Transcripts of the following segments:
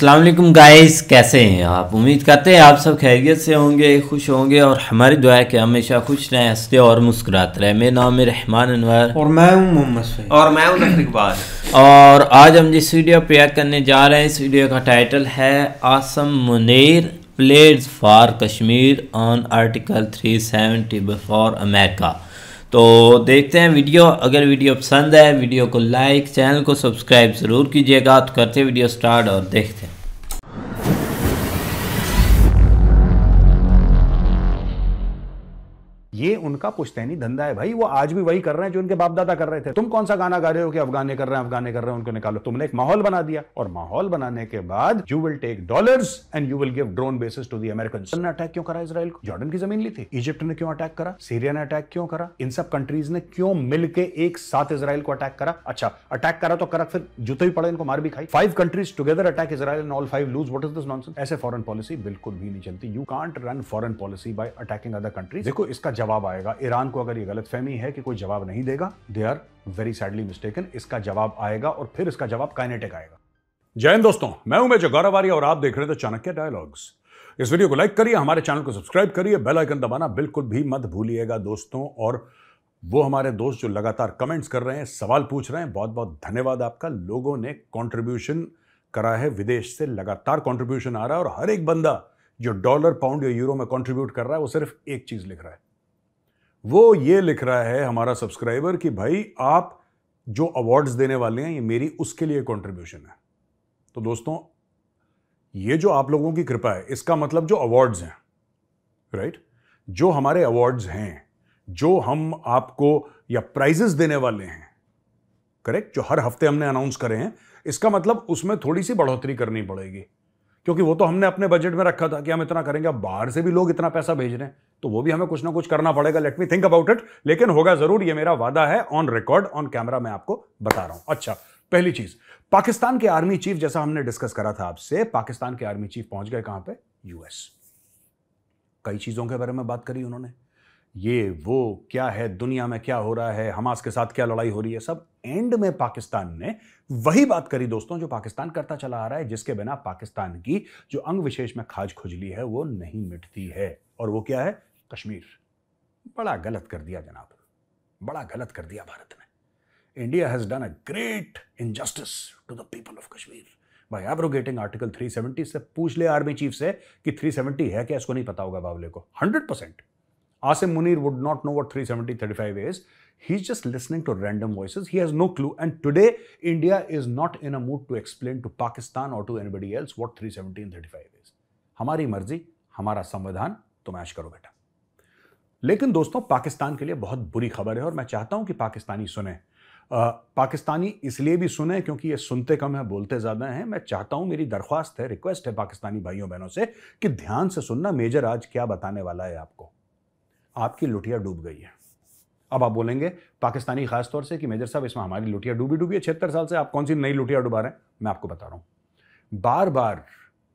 अस्सलाम गाइस कैसे हैं आप उम्मीद करते हैं आप सब खैरियत से होंगे खुश होंगे और हमारी दुआ है कि हमेशा खुश रहें हंसते और मुस्कुराते रहें मेरा नाम है रहमान अनवर और मैं हूं मोहम्मद और मैं हूं इकबाल और आज हम जिस वीडियो प्रेयर करने जा रहे हैं इस वीडियो का टाइटल है Asim Munir pledge for Kashmir on article three seventy before America तो देखते हैं वीडियो अगर वीडियो पसंद है वीडियो को लाइक चैनल को सब्सक्राइब ज़रूर कीजिएगा तो करते वीडियो स्टार्ट और देखते हैं उनका पुश्तैनी धंधा है भाई वो आज भी वही कर रहे हैं जो उनके बाप दादा कर रहे थे तुम कौन सा गाना गा रहे हो कि अफगाने कर रहे हैं अफगाने कर रहे हैं उनको निकालो तुमने एक माहौल बना दिया और माहौल बनाने के बाद you will take dollar and you will give drone bases to the American ने अटैक क्यों करा इसराइल को जॉर्डन की जमीन ली थी इजिप्ट ने क्यों अटैक करा सीरिया ने अटैक क्यों करा इन सब कंट्रीज ने क्यों मिलकर एक साथ इसराइल को अटैक करा अच्छा अटैक करा तो करा फिर जूते भी पड़े इनको मार भी खाई five countries together attack Israel and all five lose what is this nonsense ऐसे फॉरेन पॉलिसी बिल्कुल भी नहीं चलती you can't run foreign policy by attacking other countries देखो इसका जवाब पाएगा ईरान को अगर ये गलत फहमी है कि कोई जवाब नहीं देगा they are very sadly mistaken इसका जवाब आएगा और फिर इसका जवाब काइनेटिक आएगा जय हिंद दोस्तों मैं हूं मैं गौरव आर्य और आप देख रहे थे चाणक्य डायलॉग्स इस वीडियो को लाइक करिए हमारे चैनल को सब्सक्राइब करिए बेल आइकन दबाना बिल्कुल भी मत भूलिएगा दोस्तों और वो हमारे दोस्त जो लगातार कमेंट्स कर रहे हैं सवाल पूछ रहे हैं बहुत बहुत धन्यवाद आपका लोगों ने कॉन्ट्रीब्यूशन करा है विदेश से लगातार कॉन्ट्रीब्यूशन आ रहा है और हर एक बंदा जो डॉलर पाउंड या यूरो में कॉन्ट्रीब्यूट कर रहा है वो सिर्फ एक चीज़ लिख रहा है वो ये लिख रहा है हमारा सब्सक्राइबर कि भाई आप जो अवार्ड्स देने वाले हैं ये मेरी उसके लिए कंट्रीब्यूशन है तो दोस्तों ये जो आप लोगों की कृपा है इसका मतलब जो अवार्ड्स हैं राइट जो हमारे अवार्ड्स हैं जो हम आपको या प्राइजेस देने वाले हैं करेक्ट जो हर हफ्ते हमने अनाउंस करे हैं इसका मतलब उसमें थोड़ी सी बढ़ोतरी करनी पड़ेगी क्योंकि वो तो हमने अपने बजट में रखा था कि हम इतना करेंगे बाहर से भी लोग इतना पैसा भेज रहे हैं तो वो भी हमें कुछ ना कुछ करना पड़ेगा let me think about it लेकिन होगा जरूर ये मेरा वादा है ऑन रिकॉर्ड ऑन कैमरा मैं आपको बता रहा हूं अच्छा पहली चीज पाकिस्तान के आर्मी चीफ जैसा हमने डिस्कस करा था आपसे पाकिस्तान के आर्मी चीफ पहुंच गए कहां पे यूएस कई चीजों के बारे में बात करी उन्होंने ये वो क्या है दुनिया में क्या हो रहा है हमास के साथ क्या लड़ाई हो रही है सब एंड में पाकिस्तान ने वही बात करी दोस्तों जो पाकिस्तान करता चला आ रहा है जिसके बिना पाकिस्तान की जो अंग विशेष में खाज खुजली है वो नहीं मिटती है और वो क्या है कश्मीर बड़ा गलत कर दिया जनाब बड़ा गलत कर दिया भारत ने India has done a great injustice to the people of Kashmir by abrogating article 370 से पूछ ले आर्मी चीफ से कि 370 है क्या इसको नहीं पता होगा बावले को 100 percent Asim Munir would not know what three thirty five is he is just listening to random voice he has no clue and today India is not in a mood to explain to Pakistan और to anybody else what three seventy thirty five is हमारी मर्जी हमारा संविधान तुम ऐश करो बेटा लेकिन दोस्तों पाकिस्तान के लिए बहुत बुरी खबर है और मैं चाहता हूं कि पाकिस्तानी सुने आ, पाकिस्तानी इसलिए भी सुने क्योंकि ये सुनते कम है बोलते ज़्यादा हैं मैं चाहता हूं मेरी दरख्वास्त है रिक्वेस्ट है पाकिस्तानी भाइयों बहनों से कि ध्यान से सुनना मेजर आज क्या बताने वाला है आपको आपकी लुटिया डूब गई है अब आप बोलेंगे पाकिस्तानी खासतौर से कि मेजर साहब इसमें हमारी लुटिया डूबी डूबी है छिहत्तर साल से आप कौन सी नई लुटिया डुबा रहे हैं मैं आपको बता रहा हूँ बार बार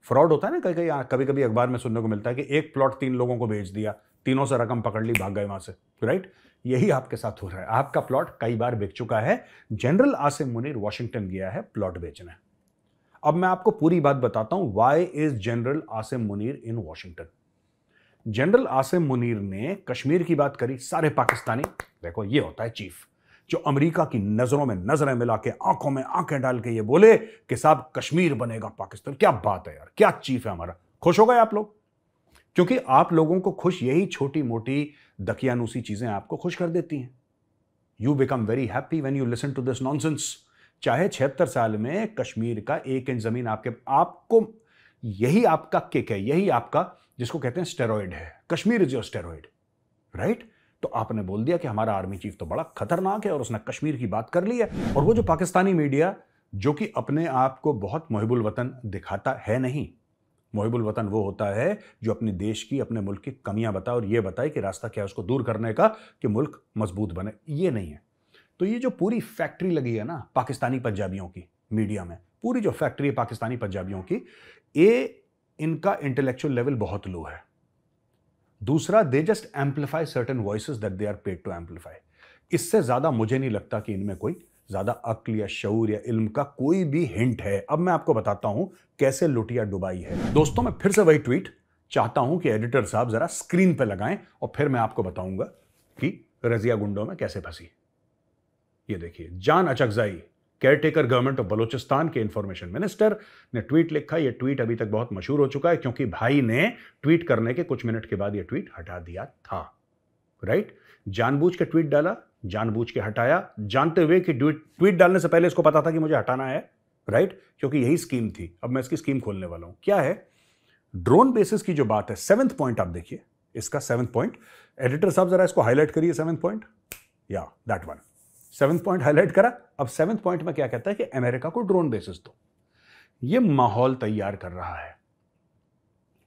फ्रॉड होता है ना कहीं कहीं कभी कभी अखबार में सुनने को मिलता है कि एक प्लॉट तीन लोगों को भेज दिया तीनों से रकम पकड़ ली भाग गए वहां से राइट यही आपके साथ हो रहा है आपका प्लॉट कई बार बेच चुका है जनरल आसिम मुनीर वॉशिंगटन गया है प्लॉट बेचने अब मैं आपको पूरी बात बताता हूं why is general Asim Munir in Washington general Asim Munir ने कश्मीर की बात करी सारे पाकिस्तानी देखो ये होता है चीफ जो अमेरिका की नजरों में नजरें मिला के आंखों में आंखें डाल के ये बोले कि साहब कश्मीर बनेगा पाकिस्तान क्या बात है यार क्या चीफ है हमारा खुश हो गए आप लोग क्योंकि आप लोगों को खुश यही छोटी मोटी दकियानुसी चीज़ें आपको खुश कर देती हैं you become very happy when you listen to this nonsense चाहे छिहत्तर साल में कश्मीर का एक इंच ज़मीन आपके आपको यही आपका किक है यही आपका जिसको कहते हैं स्टेरॉयड है Kashmir is your steroid right तो आपने बोल दिया कि हमारा आर्मी चीफ तो बड़ा खतरनाक है और उसने कश्मीर की बात कर ली है और वो जो पाकिस्तानी मीडिया जो कि अपने आप को बहुत महबुल वतन दिखाता है नहीं मोहिबुल वतन वो होता है जो अपने देश की अपने मुल्क की कमियां बताए और ये बताए कि रास्ता क्या है उसको दूर करने का कि मुल्क मजबूत बने ये नहीं है तो ये जो पूरी फैक्ट्री लगी है ना पाकिस्तानी पंजाबियों की मीडिया में पूरी जो फैक्ट्री है पाकिस्तानी पंजाबियों की ए इनका इंटेलेक्चुअल लेवल बहुत लो है दूसरा they just amplify certain voice that they are paid to amplify इससे ज़्यादा मुझे नहीं लगता कि इनमें कोई ज़्यादा अक्ल या शूर या इल्म का कोई भी हिंट है अब मैं आपको बताता हूँ कैसे लुटिया डुबाई है दोस्तों मैं फिर से वही ट्वीट चाहता हूँ कि एडिटर साहब ज़रा स्क्रीन पर लगाएं और फिर मैं आपको बताऊँगा कि रजिया गुंडों में कैसे फंसी ये देखिए Jan Achakzai caretaker government of Balochistan के इंफॉर्मेशन मिनिस्टर ने ट्वीट लिखा यह ट्वीट अभी तक बहुत मशहूर हो चुका है क्योंकि भाई ने ट्वीट करने के कुछ मिनट के बाद यह ट्वीट हटा दिया था राइट जानबूझ के ट्वीट डाला जानबूझ के हटाया जानते हुए कि ट्वीट डालने से पहले इसको पता था कि मुझे हटाना है राइट क्योंकि यही स्कीम थी अब मैं इसकी स्कीम खोलने वाला हूं क्या है ड्रोन बेसिस की जो बात है सेवंथ पॉइंट आप देखिए इसका सेवंथ पॉइंट एडिटर साहब जरा इसको हाईलाइट करिए सेवंथ पॉइंट या that one seventh point highlight करा अब सेवंथ पॉइंट में क्या कहता है कि अमेरिका को ड्रोन बेसिस दो ये माहौल तैयार कर रहा है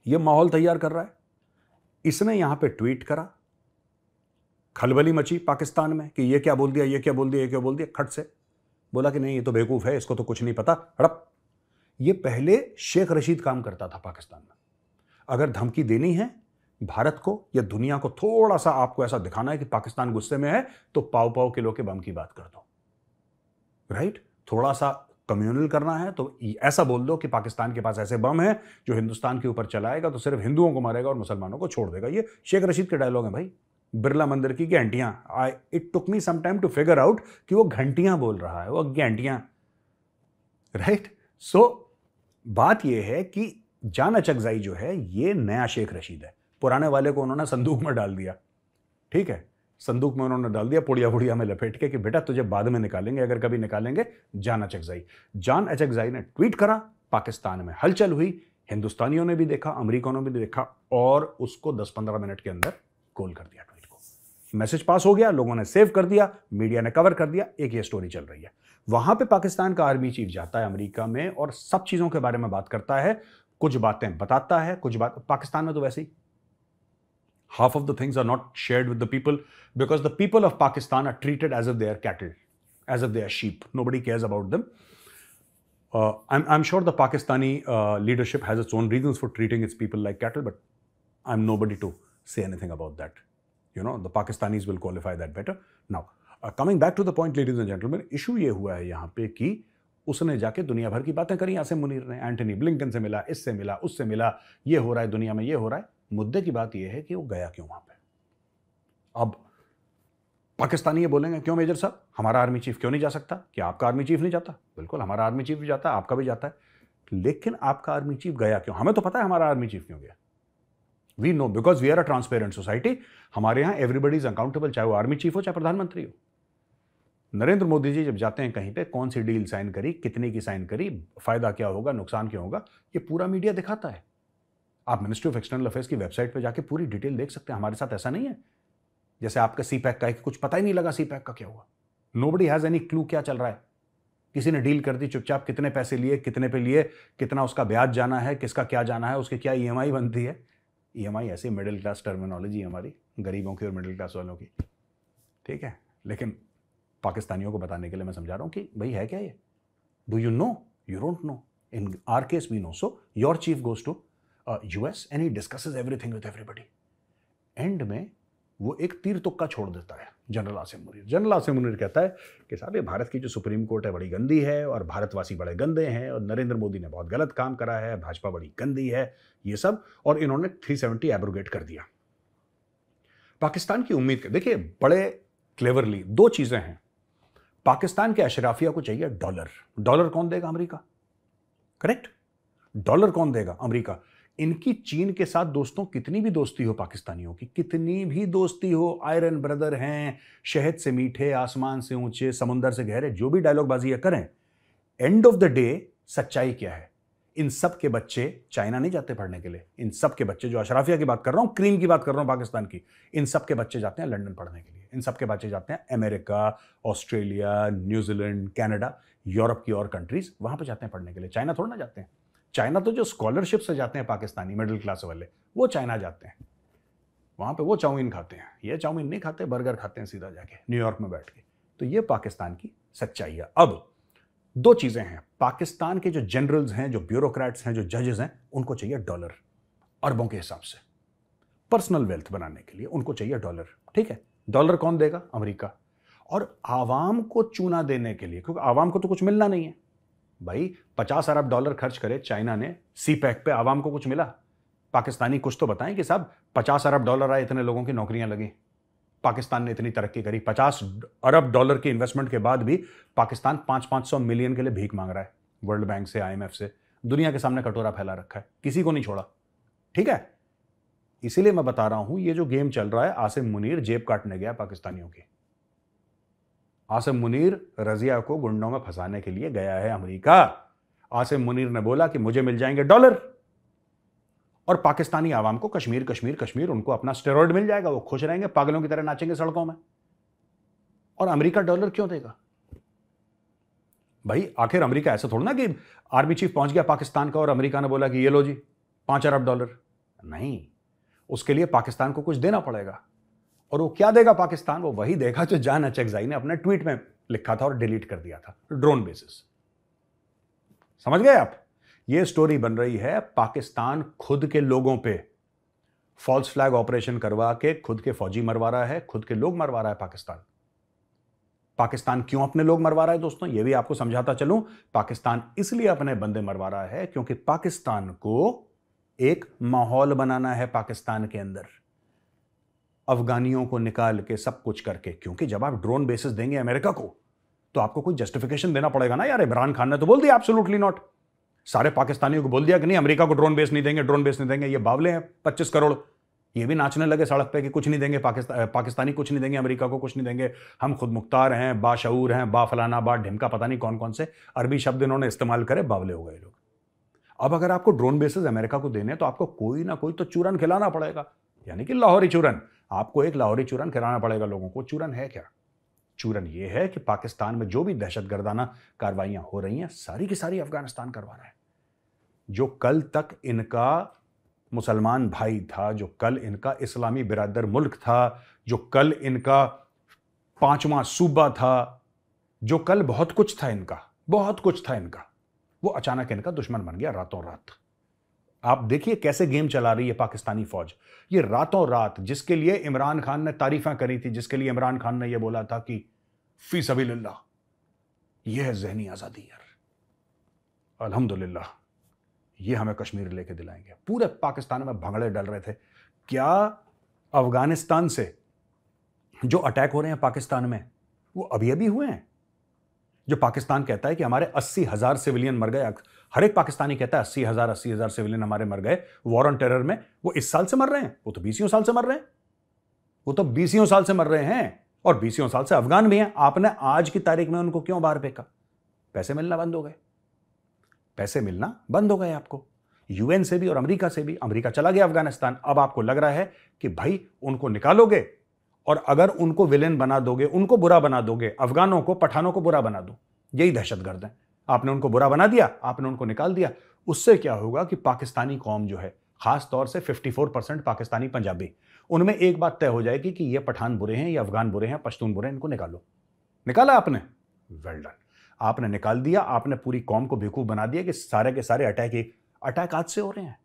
ये माहौल तैयार कर रहा है इसने यहां पे ट्वीट करा खलबली मची पाकिस्तान में कि ये क्या बोल दिया ये क्या बोल दिया ये क्या बोल दिया खट से बोला कि नहीं ये तो बेवकूफ़ है इसको तो कुछ नहीं पता हड़प ये पहले शेख रशीद काम करता था पाकिस्तान में अगर धमकी देनी है भारत को या दुनिया को थोड़ा सा आपको ऐसा दिखाना है कि पाकिस्तान गुस्से में है तो पाओ पाओ किलो के बम की बात कर दो राइट थोड़ा सा कम्युनल करना है तो ऐसा बोल दो कि पाकिस्तान के पास ऐसे बम हैं जो हिंदुस्तान के ऊपर चलाएगा तो सिर्फ हिंदुओं को मारेगा और मुसलमानों को छोड़ देगा ये शेख रशीद के डायलॉग हैं भाई बिरला मंदिर की घंटियाँ I it took me some time to figure out कि वो घंटियाँ बोल रहा है वो घंटियाँ राइट सो बात यह है कि जान अचकजाई जो है ये नया शेख रशीद है पुराने वाले को उन्होंने संदूक में डाल दिया ठीक है संदूक में उन्होंने डाल दिया पुड़िया पुड़िया में लपेट के कि बेटा तुझे बाद में निकालेंगे अगर कभी निकालेंगे जान अचकजाई जान अचकजाई ने ट्वीट करा पाकिस्तान में हलचल हुई हिंदुस्तानियों ने भी देखा अमरीकनों ने भी देखा और उसको 10-15 मिनट के अंदर गोल कर दिया मैसेज पास हो गया लोगों ने सेव कर दिया मीडिया ने कवर कर दिया एक ये स्टोरी चल रही है वहां पे पाकिस्तान का आर्मी चीफ जाता है अमेरिका में और सब चीजों के बारे में बात करता है कुछ बातें बताता है कुछ बात पाकिस्तान में तो वैसे ही half of the things are not share with the people because the people of Pakistan are treated as a their cattle as a their sheep nobody cares about them I I am sure the Pakistani leadership has own reason for treating its people like cattle but I am nobody to say anything about that you know the Pakistanis will qualify that better now coming back to the point ladies and gentleman issue ये हुआ है यहाँ पे कि उसने जाके दुनिया भर की बातें करी आसिम मुनीर ने एंटनी ब्लिंकन से मिला इससे मिला उससे मिला ये हो रहा है दुनिया में ये हो रहा है मुद्दे की बात यह है कि वो गया क्यों वहां पे अब पाकिस्तानी ये बोलेंगे क्यों मेजर साहब हमारा आर्मी चीफ क्यों नहीं जा सकता क्या आपका आर्मी चीफ नहीं जाता बिल्कुल हमारा आर्मी चीफ भी जाता है आपका भी जाता है लेकिन आपका आर्मी चीफ गया क्यों हमें तो पता है हमारा आर्मी चीफ क्यों गया we know because we are a transparent society हमारे यहाँ एवरीबडी इज अकाउंटेबल चाहे वो आर्मी चीफ हो चाहे प्रधानमंत्री हो नरेंद्र मोदी जी जब जाते हैं कहीं पे कौन सी डील साइन करी कितने की साइन करी फायदा क्या होगा नुकसान क्या होगा ये पूरा मीडिया दिखाता है आप मिनिस्ट्री ऑफ एक्सटर्नल अफेयर्स की वेबसाइट पर जाके पूरी डिटेल देख सकते हैं हमारे साथ ऐसा नहीं है जैसे आपका सी पैक का है कि कुछ पता ही नहीं लगा सी पैक का क्या हुआ nobody has any clue क्या चल रहा है किसी ने डील कर दी चुपचाप कितने पैसे लिए कितने पे लिए कितना उसका ब्याज जाना है किसका क्या जाना है उसकी क्या ई बनती है ई एम आई ऐसी मिडिल क्लास टर्मिनोलॉजी हमारी गरीबों की और मिडिल क्लास वालों की ठीक है लेकिन पाकिस्तानियों को बताने के लिए मैं समझा रहा हूँ कि भाई है क्या ये do you know you don't know in our case we know so your chief goes to U S and he discusses everything with everybody and में वो एक तीर तुक्का छोड़ देता है जनरल आसिम मुनीर जनरल आसिम मुनीर कहता है कि साहब ये भारत की जो सुप्रीम कोर्ट है बड़ी गंदी है और भारतवासी बड़े गंदे हैं और नरेंद्र मोदी ने बहुत गलत काम करा है भाजपा बड़ी गंदी है ये सब और इन्होंने 370 सेवेंटी एब्रोगेट कर दिया पाकिस्तान की उम्मीद कर देखिए बड़े क्लेवरली दो चीज़ें हैं पाकिस्तान के अशराफिया को चाहिए डॉलर डॉलर कौन देगा अमरीका करेक्ट डॉलर कौन देगा अमरीका इनकी चीन के साथ दोस्तों कितनी भी दोस्ती हो पाकिस्तानियों की कितनी भी दोस्ती हो आयरन ब्रदर हैं शहद से मीठे आसमान से ऊंचे समुंदर से गहरे जो भी डायलॉग डायलॉगबाजी करें एंड ऑफ द डे सच्चाई क्या है इन सब के बच्चे चाइना नहीं जाते पढ़ने के लिए इन सब के बच्चे जो अशराफिया की बात कर रहा हूँ क्रीम की बात कर रहा हूँ पाकिस्तान की इन सब के बच्चे जाते हैं लंदन पढ़ने के लिए इन सब के बच्चे जाते हैं America Australia New Zealand Canada Europe की और कंट्रीज वहाँ पर जाते हैं पढ़ने के लिए चाइना थोड़ा ना जाते हैं चाइना तो जो स्कॉलरशिप से जाते हैं पाकिस्तानी मिडिल क्लास वाले वो चाइना जाते हैं वहाँ पे वो चाउमीन खाते हैं ये चाउमीन नहीं खाते बर्गर खाते हैं सीधा जाके न्यूयॉर्क में बैठ के तो ये पाकिस्तान की सच्चाई है अब दो चीज़ें हैं पाकिस्तान के जो जनरल्स हैं जो ब्यूरोक्रेट्स हैं जो जजेस हैं उनको चाहिए डॉलर अरबों के हिसाब से पर्सनल वेल्थ बनाने के लिए उनको चाहिए डॉलर ठीक है डॉलर कौन देगा अमरीका और आवाम को चूना देने के लिए क्योंकि आवाम को तो कुछ मिलना नहीं है भाई पचास अरब डॉलर खर्च करे चाइना ने सी पैक पे आवाम को कुछ मिला पाकिस्तानी कुछ तो बताएं कि साहब पचास अरब डॉलर आए इतने लोगों की नौकरियां लगी पाकिस्तान ने इतनी तरक्की करी पचास अरब डॉलर की इन्वेस्टमेंट के बाद भी पाकिस्तान पाँच पाँच सौ मिलियन के लिए भीख मांग रहा है वर्ल्ड बैंक से आईएमएफ से दुनिया के सामने कटोरा फैला रखा है किसी को नहीं छोड़ा ठीक है इसीलिए मैं बता रहा हूं ये जो गेम चल रहा है आसिम मुनीर जेब काटने गया पाकिस्तानियों की आसिम मुनीर रजिया को गुंडों में फंसाने के लिए गया है अमेरिका आसिम मुनीर ने बोला कि मुझे मिल जाएंगे डॉलर और पाकिस्तानी आवाम को कश्मीर कश्मीर कश्मीर उनको अपना स्टेरॉयड मिल जाएगा वो खुश रहेंगे पागलों की तरह नाचेंगे सड़कों में और अमेरिका डॉलर क्यों देगा भाई आखिर अमेरिका ऐसा थोड़ा ना कि आर्मी चीफ पहुंच गया पाकिस्तान का और अमेरिका ने बोला कि ये लो जी पांच अरब डॉलर नहीं उसके लिए पाकिस्तान को कुछ देना पड़ेगा और वो क्या देगा पाकिस्तान वो वही देगा जो जान अचेकजाई ने अपने ट्वीट में लिखा था और डिलीट कर दिया था ड्रोन बेसिस समझ गए आप ये स्टोरी बन रही है पाकिस्तान खुद के लोगों पे फॉल्स फ्लैग ऑपरेशन करवा के खुद के फौजी मरवा रहा है खुद के लोग मरवा रहा है पाकिस्तान पाकिस्तान क्यों अपने लोग मरवा रहा है दोस्तों ये भी आपको समझाता चलूं पाकिस्तान इसलिए अपने बंदे मरवा रहा है क्योंकि पाकिस्तान को एक माहौल बनाना है पाकिस्तान के अंदर अफगानियों को निकाल के सब कुछ करके क्योंकि जब आप ड्रोन बेसिस देंगे अमेरिका को तो आपको कोई जस्टिफिकेशन देना पड़ेगा ना यार इमरान खान ने तो बोल दिया एब्सोल्युटली नॉट सारे पाकिस्तानियों को बोल दिया कि नहीं अमेरिका को ड्रोन बेस नहीं देंगे ड्रोन बेस नहीं देंगे ये बावले हैं पच्चीस करोड़ ये भी नाचने लगे सड़क पे कि कुछ नहीं देंगे पाकिस्ता, पाकिस्तानी कुछ नहीं देंगे अमेरिका को कुछ नहीं देंगे हम खुद मुख्तार हैं बाशूर हैं बा फलाना बा ढिमका पता नहीं कौन कौन से अरबी शब्द इन्होंने इस्तेमाल करे बावले हो गए लोग अब अगर आपको ड्रोन बेसिस अमेरिका को देने तो आपको कोई ना कोई तो चूरन खिलाना पड़ेगा यानी कि लाहौरी चूरन आपको एक लाहौरी चूरन कराना पड़ेगा लोगों को चूरन है क्या चूरन ये है कि पाकिस्तान में जो भी दहशत गर्दाना कार्रवाइयाँ हो रही हैं सारी की सारी अफगानिस्तान करवा रहा है जो कल तक इनका मुसलमान भाई था जो कल इनका इस्लामी बिरादर मुल्क था जो कल इनका पांचवा सूबा था जो कल बहुत कुछ था इनका बहुत कुछ था इनका वो अचानक इनका दुश्मन बन गया रातों रात आप देखिए कैसे गेम चला रही है पाकिस्तानी फौज ये रातों रात जिसके लिए इमरान खान ने तारीफें करी थी जिसके लिए इमरान खान ने यह बोला था कि फी सभी यह है जहनी आज़ादी यार अल्हम्दुलिल्लाह ये हमें कश्मीर लेके दिलाएंगे पूरे पाकिस्तान में भंगड़े डल रहे थे क्या अफगानिस्तान से जो अटैक हो रहे हैं पाकिस्तान में वो अभी अभी हुए हैं जो पाकिस्तान कहता है कि हमारे अस्सी हज़ार सिविलियन मर गए हर एक पाकिस्तानी कहता है अस्सी हजार अस्सी हजार सिविलियन हमारे मर गए वॉर ऑन टेरर में वो इस साल से मर रहे हैं वो तो बीसियों साल से मर रहे हैं वो तो बीसियों साल से मर रहे हैं और बीसियों साल से अफगान भी हैं आपने आज की तारीख में उनको क्यों बाहर फेंका पैसे मिलना बंद हो गए पैसे मिलना बंद हो गए आपको यूएन से भी और अमेरिका से भी अमेरिका चला गया अफगानिस्तान अब आपको लग रहा है कि भाई उनको निकालोगे और अगर उनको विलेन बना दोगे उनको बुरा बना दोगे अफगानों को पठानों को बुरा बना दो यही दहशतगर्द है आपने उनको बुरा बना दिया आपने उनको निकाल दिया उससे क्या होगा कि पाकिस्तानी कौम जो है खास तौर से 54 परसेंट पाकिस्तानी पंजाबी उनमें एक बात तय हो जाएगी कि ये पठान बुरे हैं या अफगान बुरे हैं पश्तून बुरे हैं इनको निकालो निकाला आपने वेल डन आपने निकाल दिया आपने पूरी कौम को बेवकूफ़ बना दिया कि सारे के सारे अटैक एक अटैक आज से हो रहे हैं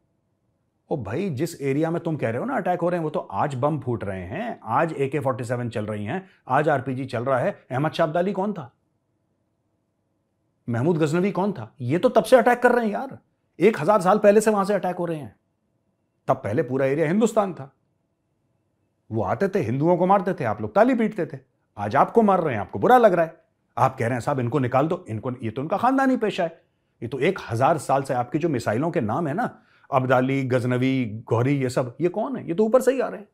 ओ भाई जिस एरिया में तुम कह रहे हो ना अटैक हो रहे हैं वो तो आज बम फूट रहे हैं आज ए के फोर्टी सेवन चल रही हैं आज आरपीजी चल रहा है अहमद शाब्दाली कौन था महमूद गजनवी कौन था ये तो तब से अटैक कर रहे हैं यार एक हजार साल पहले से वहां से अटैक हो रहे हैं तब पहले पूरा एरिया हिंदुस्तान था वो आते थे हिंदुओं को मारते थे आप लोग ताली पीटते थे आज आपको मार रहे हैं आपको बुरा लग रहा है आप कह रहे हैं साहब इनको निकाल दो इनको ये तो उनका खानदानी पेशा है ये तो एक हजार साल से आपकी जो मिसाइलों के नाम है ना अब्दाली गजनवी गौरी ये सब ये कौन है ये तो ऊपर से ही आ रहे हैं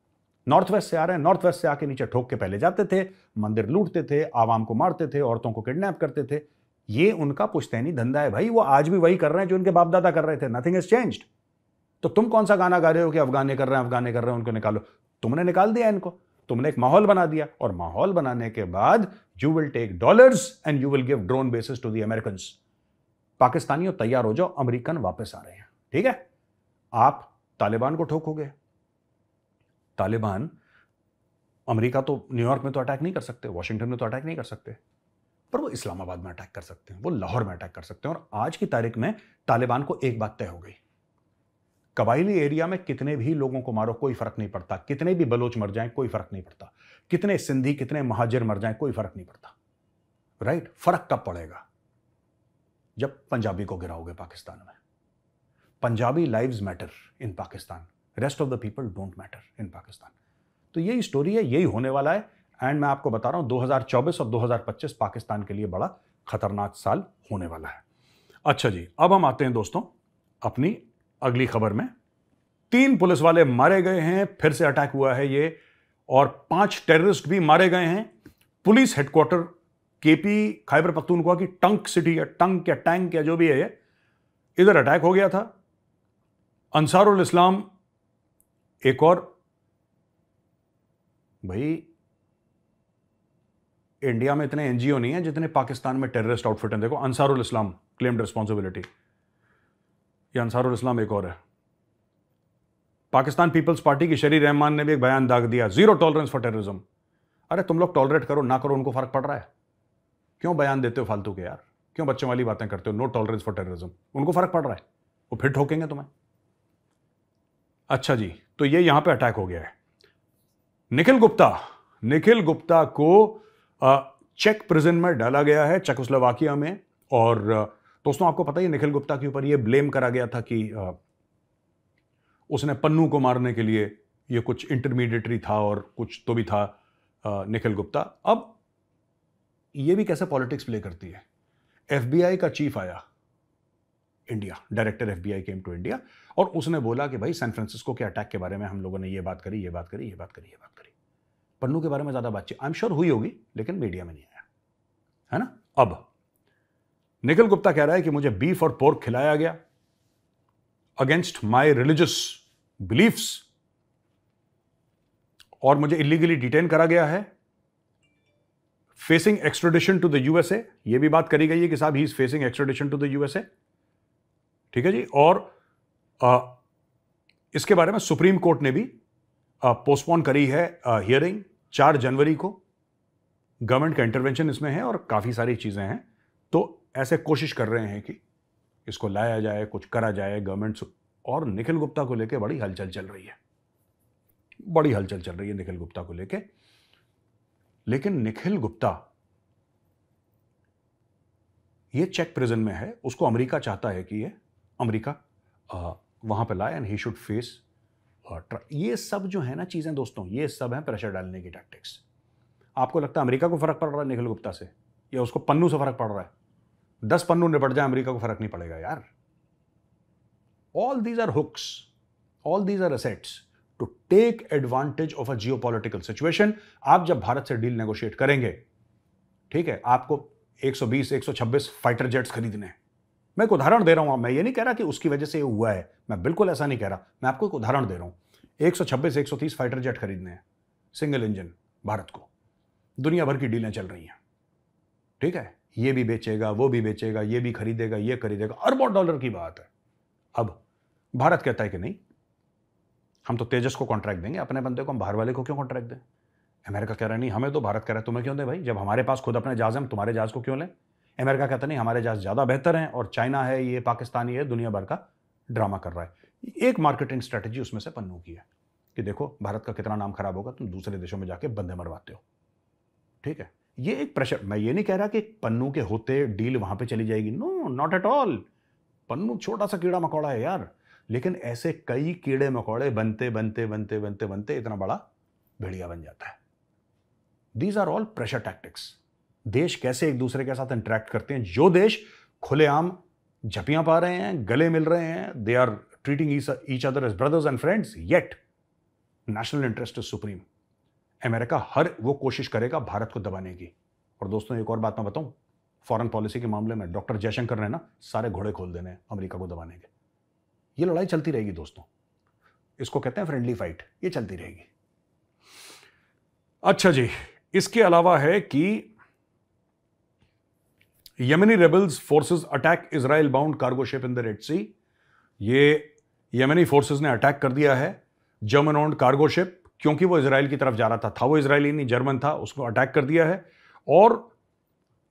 नॉर्थ वेस्ट से आ रहे हैं नॉर्थ वेस्ट से आके नीचे ठोक के पहले जाते थे मंदिर लूटते थे आवाम को मारते थे औरतों को किडनैप करते थे ये उनका पुश्तैनी धंधा है भाई वो आज भी वही कर रहे हैं जो उनके बाप दादा कर रहे थे नथिंग इज चेंज्ड तो तुम कौन सा गाना गा रहे हो कि अफगाने कर रहे हैं अफगाने कर रहे हैं उनको निकालो तुमने निकाल दिया इनको तुमने एक माहौल बना दिया और माहौल बनाने के बाद you will take dollar and you will give drone bases to the American पाकिस्तानियों तैयार हो जाओ अमेरिकन वापस आ रहे हैं ठीक है आप तालिबान को ठोकोगे तालिबान अमेरिका तो न्यूयॉर्क में तो अटैक नहीं कर सकते वॉशिंगटन में तो अटैक नहीं कर सकते पर वो इस्लामाबाद में अटैक कर सकते हैं वो लाहौर में अटैक कर सकते हैं और आज की तारीख में तालिबान को एक बात तय हो गई कबायली एरिया में कितने भी लोगों को मारो कोई फर्क नहीं पड़ता कितने भी बलोच मर जाएं कोई फर्क नहीं पड़ता कितने सिंधी कितने महाजिर मर जाएं कोई फर्क नहीं पड़ता राइट फर्क कब पड़ेगा जब पंजाबी को गिराओगे पाकिस्तान में Punjabi live matter in Pakistan rest of the people don't matter in Pakistan तो यही स्टोरी है यही होने वाला है एंड मैं आपको बता रहा हूं 2024 और 2025 पाकिस्तान के लिए बड़ा खतरनाक साल होने वाला है अच्छा जी अब हम आते हैं दोस्तों अपनी अगली खबर में तीन पुलिस वाले मारे गए हैं फिर से अटैक हुआ है ये और पांच टेररिस्ट भी मारे गए हैं police headquarter KP Khyber Pakhtunkhwa की टंक सिटी या टंक या टैंक या जो भी है ये इधर अटैक हो गया था अंसारुल इस्लाम एक और भाई इंडिया में इतने एनजीओ नहीं है जितने पाकिस्तान में टेररिस्ट आउटफिट हैं देखो अंसारुल इस्लाम क्लेम्ड रिस्पॉन्सिबिलिटी ये अंसारुल इस्लाम एक और है पाकिस्तान पीपल्स पार्टी की शरीर रहमान ने भी एक बयान दाग दिया जीरो टॉलरेंस फॉर टेररिज्म अरे तुम लोग टॉलरेट करो ना करो उनको फर्क पड़ रहा है क्यों बयान देते हो फालतू के यार क्यों बच्चों वाली बातें करते हो नो टॉलरेंस फॉर टेररिज्म उनको फर्क पड़ रहा है वो फिर ठोकेंगे तुम्हें अच्छा जी तो ये यहां पे अटैक हो गया है निखिल गुप्ता निखिल गुप्ता को चेक प्रिजन में डाला गया है चकोस्लोवाकिया में और दोस्तों आपको पता ही निखिल गुप्ता के ऊपर ये ब्लेम करा गया था कि उसने पन्नू को मारने के लिए ये कुछ इंटरमीडिएटरी था और कुछ तो भी था निखिल गुप्ता अब ये भी कैसे पॉलिटिक्स प्ले करती है एफबीआई का चीफ आया India director FBI came to India और उसने बोला कि भाई सैन फ्रांसिस्को के अटैक के बारे में हम लोगों ने ये बात करी ये बात करी ये बात करी ये बात करी पन्नू के बारे में ज़्यादा बातचीत आई एम श्योर हुई होगी लेकिन मीडिया में नहीं आया है ना अब निखिल गुप्ता कह रहा है कि मुझे बीफ और पोर्क खिलाया गया अगेंस्ट माई रिलीजियस बिलीफ्स और मुझे इलीगली डिटेन करा गया है facing extradition to the USA ये भी बात करी गई है कि साहब he is facing extradition to the USA ठीक है जी और आ, इसके बारे में सुप्रीम कोर्ट ने भी पोस्टपोन करी है हियरिंग चार जनवरी को गवर्नमेंट का इंटरवेंशन इसमें है और काफ़ी सारी चीज़ें हैं तो ऐसे कोशिश कर रहे हैं कि इसको लाया जाए कुछ करा जाए गवर्नमेंट और निखिल गुप्ता को लेकर बड़ी हलचल चल रही है बड़ी हलचल चल रही है निखिल गुप्ता को लेके लेकिन निखिल गुप्ता ये चेक प्रिजन में है उसको अमेरिका चाहता है कि ये अमेरिका वहां पे लाए एंड ही शुड फेस और ये सब जो है ना चीज़ें दोस्तों ये सब हैं प्रेशर डालने की टैक्टिक्स आपको लगता है अमेरिका को फ़र्क पड़ रहा है निखिल गुप्ता से या उसको पन्नू से फ़र्क पड़ रहा है दस पन्नू निपट जाए अमेरिका को फ़र्क नहीं पड़ेगा यार all these are hooks all these are assets to take advantage of a political situation आप जब भारत से डील नेगोशिएट करेंगे ठीक है आपको 120 126 फाइटर जेट्स खरीदने हैं मैं एक उदाहरण दे रहा हूँ मैं ये नहीं कह रहा कि उसकी वजह से ये हुआ है मैं बिल्कुल ऐसा नहीं कह रहा मैं आपको एक उदाहरण दे रहा हूँ एक सौ छब्बीस एक सौ तीस फाइटर जेट खरीदने हैं सिंगल इंजन भारत को दुनिया भर की डीलें चल रही हैं ठीक है ये भी बेचेगा वो भी बेचेगा ये भी खरीदेगा ये खरीदेगा अरबों डॉलर की बात है अब भारत कहता है कि नहीं हम तो तेजस को कॉन्ट्रैक्ट देंगे अपने बंदे को हम बाहर वाले को क्यों कॉन्ट्रैक्ट दें अमेरिका कह रहा है नहीं हमें तो भारत कह रहा है तुम्हें क्यों दें भाई जब हमारे पास खुद अपने जहाज हम तुम्हारे जहाज को क्यों लें अमेरिका कहता नहीं हमारे जहाज ज़्यादा बेहतर हैं और चाइना है ये पाकिस्तानी है दुनिया भर का ड्रामा कर रहा है एक मार्केटिंग स्ट्रैटेजी उसमें से पन्नू की है कि देखो भारत का कितना नाम खराब होगा तुम दूसरे देशों में जाके बंदे मरवाते हो ठीक है ये एक प्रेशर मैं ये नहीं कह रहा कि पन्नू के होते डील वहां पे चली जाएगी no not at all Pannu छोटा सा कीड़ा मकोड़ा है यार लेकिन ऐसे कई कीड़े मकोड़े बनते बनते बनते बनते बनते इतना बड़ा भेड़िया बन जाता है these are all pressure tactics देश कैसे एक दूसरे के साथ इंटरेक्ट करते हैं जो देश खुलेआम झपियां पा रहे हैं गले मिल रहे हैं they are treating each other as brothers and friends yet national interest is supreme America हर वो कोशिश करेगा भारत को दबाने की और दोस्तों एक और बात मैं बताऊं फॉरेन पॉलिसी के मामले में डॉक्टर जयशंकर ने ना सारे घोड़े खोल देने अमेरिका को दबाने के ये लड़ाई चलती रहेगी दोस्तों इसको कहते हैं फ्रेंडली फाइट ये चलती रहेगी अच्छा जी इसके अलावा है कि Yemeni rebels forces attack Israel bound cargo ship in the Red Sea ये यमनी फोर्सेस ने अटैक कर दिया है जर्मन ओन्ड कार्गो शिप क्योंकि वो इसराइल की तरफ जा रहा था था वो इसराइली नहीं जर्मन था उसको अटैक कर दिया है और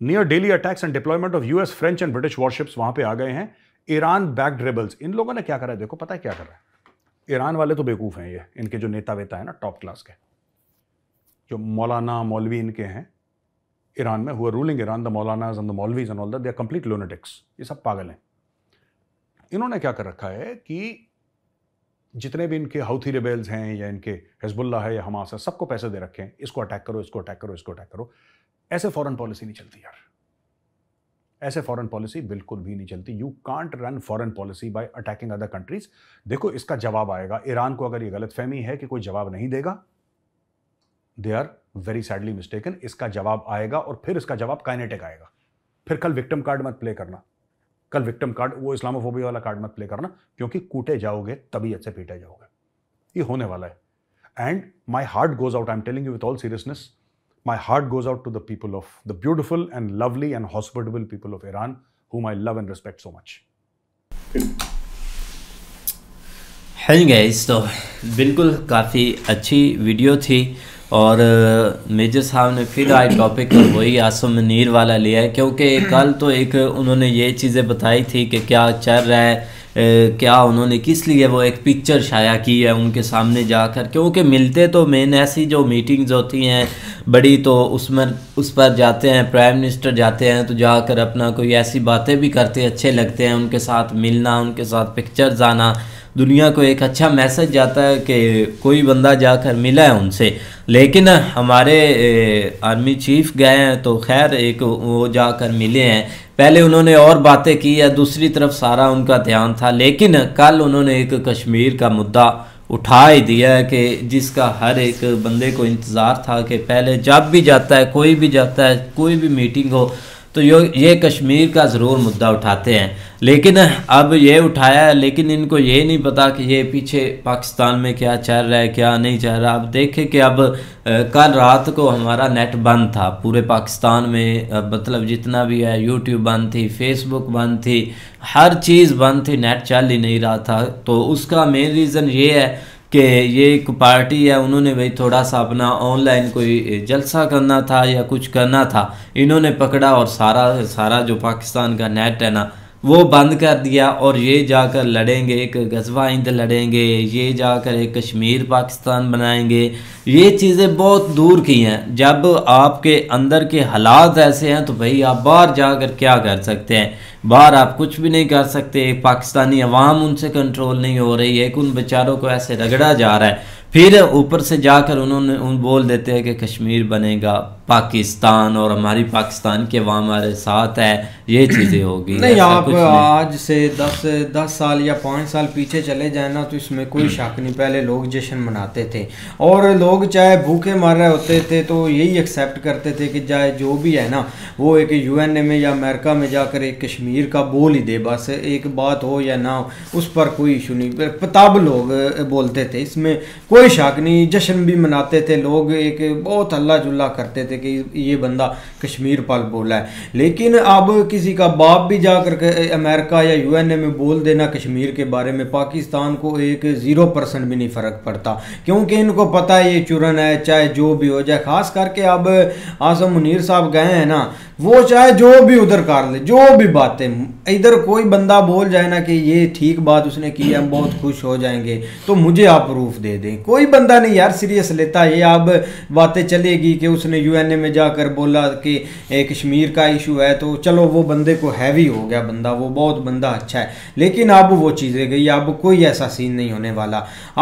near daily attacks and deployment of US French and British warships वहां पे आ गए हैं ईरान बैक्ड रेबल्स इन लोगों ने क्या करा है देखो पता है क्या कर रहा है ईरान वाले तो बेवकूफ़ हैं ये इनके जो नेता वेता है ना टॉप क्लास के जो मौलाना मौलवी इनके हैं ईरान में हुआ ruling Iran the maulana and the maulvis and all that they are complete lunatics ये सब पागल हैं इन्होंने क्या कर रखा है कि जितने भी इनके हाउथी रिबेल्स हैं या इनके हिजबुल्ला है या हमास है सबको पैसे दे रखे हैं इसको अटैक करो इसको अटैक करो इसको अटैक करो ऐसे फॉरेन पॉलिसी नहीं चलती यार ऐसे फॉरेन पॉलिसी बिल्कुल भी नहीं चलती you can't run foreign policy by attacking other countries देखो इसका जवाब आएगा ईरान को अगर ये गलतफहमी है कि कोई जवाब नहीं देगा they are very sadly mistaken इसका जवाब आएगा और फिर इसका जवाब काइनेटिक आएगा फिर कल विक्टम कार्ड मत प्ले करना कल विक्टम कार्ड वो इस्लामोफोबिया वाला कार्ड मत प्ले करना क्योंकि कूटे जाओगे तबीयत से पीटे जाओगे ये होने वाला है and my heart goes out I am telling you with all seriousness my heart goes out to the people of the beautiful and lovely and hospitable people of Iran whom I love and respect so much हैं guys तो बिल्कुल काफ़ी अच्छी video थी और major साहब ने फिर आज टॉपिक वही आसम नीर वाला लिया है क्योंकि कल तो एक उन्होंने ये चीज़ें बताई थी कि क्या चल रहा है ए, क्या उन्होंने किस लिए वो एक पिक्चर शाया की है उनके सामने जाकर क्योंकि मिलते तो मेन ऐसी जो मीटिंग्स होती हैं बड़ी तो उसमें उस पर जाते हैं प्राइम मिनिस्टर जाते हैं तो जाकर अपना कोई ऐसी बातें भी करते अच्छे लगते हैं उनके साथ मिलना उनके साथ पिक्चर जाना दुनिया को एक अच्छा मैसेज जाता है कि कोई बंदा जाकर मिला है उनसे लेकिन हमारे आर्मी चीफ गए हैं तो खैर एक वो जाकर मिले हैं पहले उन्होंने और बातें की है दूसरी तरफ सारा उनका ध्यान था लेकिन कल उन्होंने एक कश्मीर का मुद्दा उठा ही दिया है कि जिसका हर एक बंदे को इंतज़ार था कि पहले जब भी जाता है कोई भी जाता है कोई भी मीटिंग हो तो ये कश्मीर का ज़रूर मुद्दा उठाते हैं लेकिन अब ये उठाया है लेकिन इनको ये नहीं पता कि ये पीछे पाकिस्तान में क्या चल रहा है क्या नहीं चल रहा अब देखें कि अब कल रात को हमारा नेट बंद था पूरे पाकिस्तान में मतलब जितना भी है यूट्यूब बंद थी फेसबुक बंद थी हर चीज़ बंद थी नेट चल ही नहीं रहा था तो उसका मेन रीज़न ये है कि ये एक पार्टी है उन्होंने भाई थोड़ा सा अपना ऑनलाइन कोई जलसा करना था या कुछ करना था इन्होंने पकड़ा और सारा सारा जो पाकिस्तान का नेट है ना वो बंद कर दिया और ये जाकर लड़ेंगे एक गजवा हिंद लड़ेंगे ये जाकर एक कश्मीर पाकिस्तान बनाएंगे ये चीज़ें बहुत दूर की हैं जब आपके अंदर के हालात ऐसे हैं तो भाई आप बाहर जाकर क्या कर सकते हैं बाहर आप कुछ भी नहीं कर सकते पाकिस्तानी अवाम उनसे कंट्रोल नहीं हो रही है कि उन बेचारों को ऐसे रगड़ा जा रहा है फिर ऊपर से जाकर उन्होंने उन बोल देते हैं कि कश्मीर बनेगा पाकिस्तान और हमारी पाकिस्तान के वहाँ हमारे साथ है ये चीज़ें होगी नहीं आप आज से दस दस साल या पाँच साल पीछे चले जाए ना तो इसमें कोई हम्म। शक नहीं पहले लोग जश्न मनाते थे और लोग चाहे भूखे मर रहे होते थे तो यही एक्सेप्ट करते थे कि चाहे जो भी है ना वो एक यू में या अमेरिका में जाकर एक कश्मीर का बोल ही दे बस एक बात हो या ना हो उस पर कोई इशू नहीं तब लोग बोलते थे इसमें कोई कोई शक नहीं जश्न भी मनाते थे लोग एक बहुत हल्ला जुल्ला करते थे कि ये बंदा कश्मीर पर बोला है लेकिन अब किसी का बाप भी जाकर अमेरिका या यूएनए में बोल देना कश्मीर के बारे में पाकिस्तान को एक ज़ीरो परसेंट भी नहीं फ़र्क पड़ता क्योंकि इनको पता है ये चुरन है चाहे जो भी हो जाए ख़ास करके अब आजम मुनीर साहब गए हैं ना वो चाहे जो भी उधर कर ले जो भी बातें इधर कोई बंदा बोल जाए ना कि ये ठीक बात उसने की है हम बहुत खुश हो जाएंगे तो मुझे आप प्रूफ दे दें कोई बंदा नहीं यार सीरियस लेता ये अब बातें चलेगी कि उसने यूएनए में जाकर बोला कि कश्मीर का इशू है तो चलो वो बंदे को हैवी हो गया बंदा वो बहुत बंदा अच्छा है लेकिन अब वो चीज़ें गई अब कोई ऐसा सीन नहीं होने वाला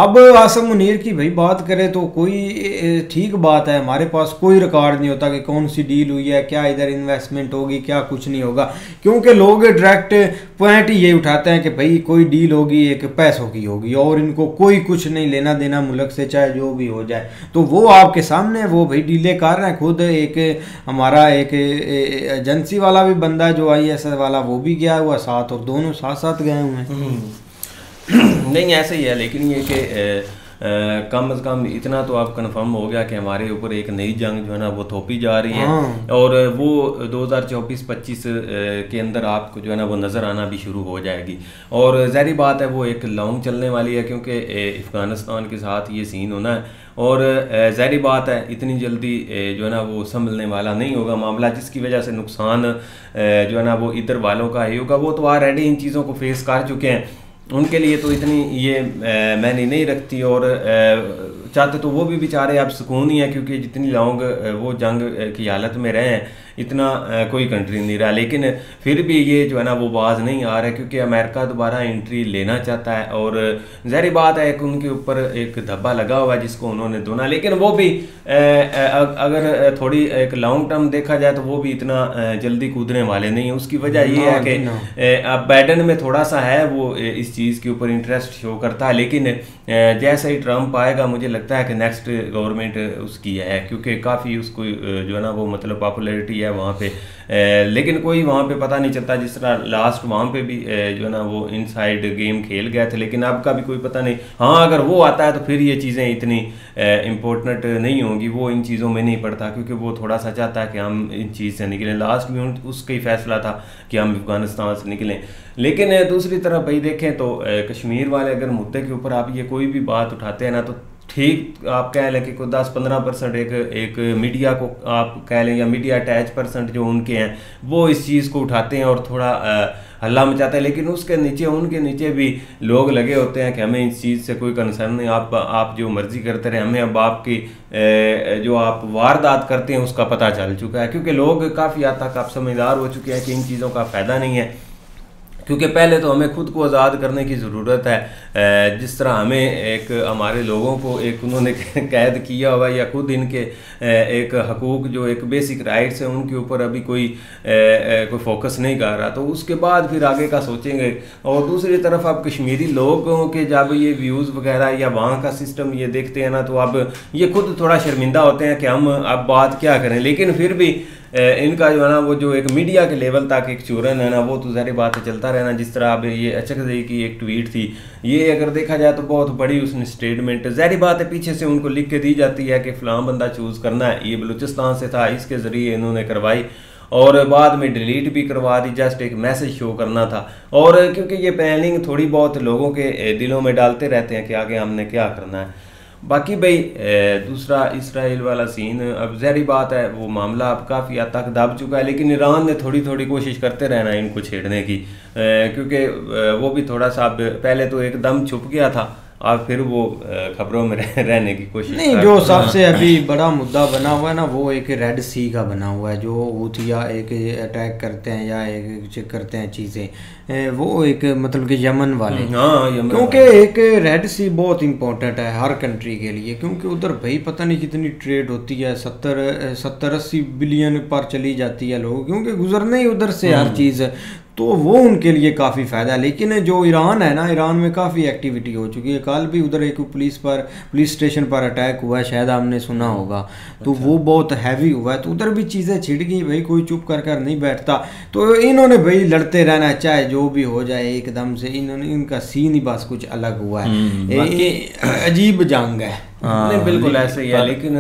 अब आसम मुनीर की भाई बात करें तो कोई ठीक बात है हमारे पास कोई रिकॉर्ड नहीं होता कि कौन सी डील हुई है क्या इधर इन्वेस्टमेंट होगी क्या कुछ नहीं होगा क्योंकि लोग डायरेक्ट पॉइंट ये उठाते हैं कि भाई कोई डील होगी एक पैसों की होगी और इनको कोई कुछ नहीं लेना देना मुल्क से चाहे जो भी हो जाए तो वो आपके सामने वो भाई डीले कर रहे हैं खुद एक हमारा एक एजेंसी वाला भी बंदा जो आई एस वाला वो भी गया हुआ साथ और दोनों साथ साथ गए हुए हैं हम्म। नहीं ऐसे ही है लेकिन ये कि कम से कम इतना तो आप कंफर्म हो गया कि हमारे ऊपर एक नई जंग जो है ना वो थोपी जा रही है हाँ। और वो दो हज़ार चौबीस पच्चीस के अंदर आपको जो है ना वो नज़र आना भी शुरू हो जाएगी और जहरी बात है वो एक लॉन्ग चलने वाली है क्योंकि अफ़गानिस्तान के साथ ये सीन होना है और जहरी बात है इतनी जल्दी जो है ना वो संभलने वाला नहीं होगा मामला जिसकी वजह से नुकसान जो है ना वो इधर वालों का ही होगा वो तो ऑलरेडी इन चीज़ों को फेस कर चुके हैं उनके लिए तो इतनी ये मैंने नहीं रखती और चाहते तो वो भी बेचारे अब सुकून ही है क्योंकि जितनी लोग वो जंग की हालत में रहे हैं इतना कोई कंट्री नहीं रहा लेकिन फिर भी ये जो है ना वो बाज नहीं आ रहा है क्योंकि अमेरिका दोबारा एंट्री लेना चाहता है और जहरी बात है कि उनके ऊपर एक धब्बा लगा हुआ है जिसको उन्होंने धोना लेकिन वो भी अगर थोड़ी एक लॉन्ग टर्म देखा जाए तो वो भी इतना जल्दी कूदने वाले नहीं है उसकी वजह ये है कि अब बाइडन में थोड़ा सा है वो इस चीज़ के ऊपर इंटरेस्ट शो करता है लेकिन जैसा ही ट्रम्प आएगा मुझे लगता है कि नेक्स्ट गवर्नमेंट उसकी है क्योंकि काफ़ी उसको जो है ना वो मतलब पॉपुलरिटी है गया वहाँ पे ए, लेकिन कोई वहाँ पे पता नहीं चलता जिस तरह लास्ट वहाँ पे भी ए, जो है ना वो इनसाइड गेम खेल गए थे लेकिन अब का भी कोई पता नहीं हाँ अगर वो आता है तो फिर ये चीज़ें इतनी इम्पोर्टेंट नहीं होंगी वो इन चीज़ों में नहीं पड़ता क्योंकि वो थोड़ा सा चाहता है कि हम इन चीज़ से निकलें लास्ट में उसका ही फैसला था कि हम अफगानिस्तान से निकलें लेकिन दूसरी तरफ भाई देखें तो कश्मीर वाले अगर मुद्दे के ऊपर आप ये कोई भी बात उठाते हैं ना तो ठीक आप कह लें कि कोई दस पंद्रह परसेंट एक एक मीडिया को आप कह लें या मीडिया अटैच परसेंट जो उनके हैं वो इस चीज़ को उठाते हैं और थोड़ा हल्ला मचाते हैं लेकिन उसके नीचे उनके नीचे भी लोग लगे होते हैं कि हमें इस चीज़ से कोई कंसर्न नहीं आप आप जो मर्ज़ी करते रहे हमें अब आपकी जो आप वारदात करते हैं उसका पता चल चुका है क्योंकि लोग काफ़ी हद तक आप समझदार हो चुके हैं कि इन चीज़ों का फ़ायदा नहीं है क्योंकि पहले तो हमें खुद को आज़ाद करने की ज़रूरत है जिस तरह हमें एक हमारे लोगों को एक उन्होंने कैद किया हुआ या खुद इनके एक हकूक जो एक बेसिक राइट्स हैं उनके ऊपर अभी कोई कोई फोकस नहीं कर रहा तो उसके बाद फिर आगे का सोचेंगे और दूसरी तरफ आप कश्मीरी लोगों के जब ये व्यूज़ वगैरह या वहाँ का सिस्टम ये देखते हैं ना तो अब ये खुद थोड़ा शर्मिंदा होते हैं कि हम अब बात क्या करें लेकिन फिर भी इनका जो है ना वो जो एक मीडिया के लेवल तक एक चूरन है ना वो तो जहरी बात चलता रहना जिस तरह अब ये अचक अचकजई की एक ट्वीट थी ये अगर देखा जाए तो बहुत बड़ी उसने स्टेटमेंट जहरी बात है पीछे से उनको लिख के दी जाती है कि फलाम बंदा चूज़ करना है ये बलूचिस्तान से था इसके ज़रिए इन्होंने करवाई और बाद में डिलीट भी करवा दी जस्ट एक मैसेज शो करना था और क्योंकि ये पैनिंग थोड़ी बहुत लोगों के दिलों में डालते रहते हैं कि आगे हमने क्या करना है बाकी भाई दूसरा इसराइल वाला सीन अब जहरी बात है वो मामला अब काफ़ी हद तक दब चुका है लेकिन ईरान ने थोड़ी थोड़ी कोशिश करते रहना इनको छेड़ने की क्योंकि वो भी थोड़ा सा पहले तो एकदम छुप गया था आप फिर वो खबरों में रहने की कोशिश नहीं जो सबसे हाँ। अभी बड़ा मुद्दा बना हुआ है ना वो एक रेड सी का बना हुआ है जो हूथिया एक अटैक करते हैं या एक चेक करते हैं चीज़ें वो एक मतलब कि यमन वाले यमन हाँ, हाँ, क्योंकि एक रेड सी बहुत इंपॉर्टेंट है हर कंट्री के लिए क्योंकि उधर भाई पता नहीं कितनी ट्रेड होती है सत्तर सत्तर अस्सी बिलियन पर चली जाती है लोग क्योंकि गुजरना ही उधर से हर चीज़ तो वो उनके लिए काफ़ी फ़ायदा है लेकिन जो ईरान है ना ईरान में काफ़ी एक्टिविटी हो चुकी है कल भी उधर एक पुलिस पर पुलिस स्टेशन पर अटैक हुआ है शायद आपने सुना होगा तो अच्छा। वो बहुत हैवी हुआ है तो उधर भी चीज़ें छिड़ गई भाई कोई चुप कर कर नहीं बैठता तो इन्होंने भाई लड़ते रहना चाहे जो भी हो जाए एकदम से इन्होंने इनका सीन ही बस कुछ अलग हुआ है हम्म, अजीब जंग है हाँ, नहीं बिल्कुल ऐसे ही है हाँ। लेकिन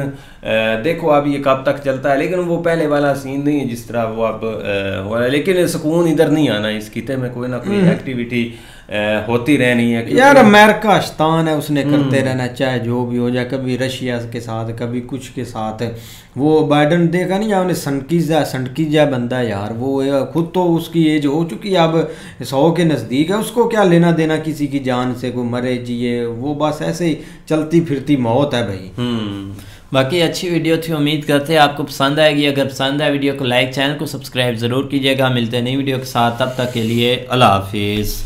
देखो अब ये कब तक चलता है लेकिन वो पहले वाला सीन नहीं है जिस तरह वो अब हो रहा है लेकिन सुकून इधर नहीं आना इस खिते तो में कोई ना कोई एक्टिविटी हम्म। होती रहनी है यार अमेरिका शतान है उसने हम्म। करते रहना चाहे जो भी हो जाए कभी रशिया के साथ कभी कुछ के साथ वो बाइडन देखा नहीं उन्हें सनकीजा सनकीजा बंदा यार वो खुद तो उसकी एज हो चुकी है अब सौ के नज़दीक है उसको क्या लेना देना किसी की जान से कोई मरे जिए वो बस ऐसे ही चलती फिरती मौत है भाई हम्म। बाकी अच्छी वीडियो थी उम्मीद करते हैं आपको पसंद आएगी अगर पसंद आए वीडियो को लाइक चैनल को सब्सक्राइब ज़रूर कीजिएगा मिलते हैं नई वीडियो के साथ तब तक के लिए अल्लाह हाफिज़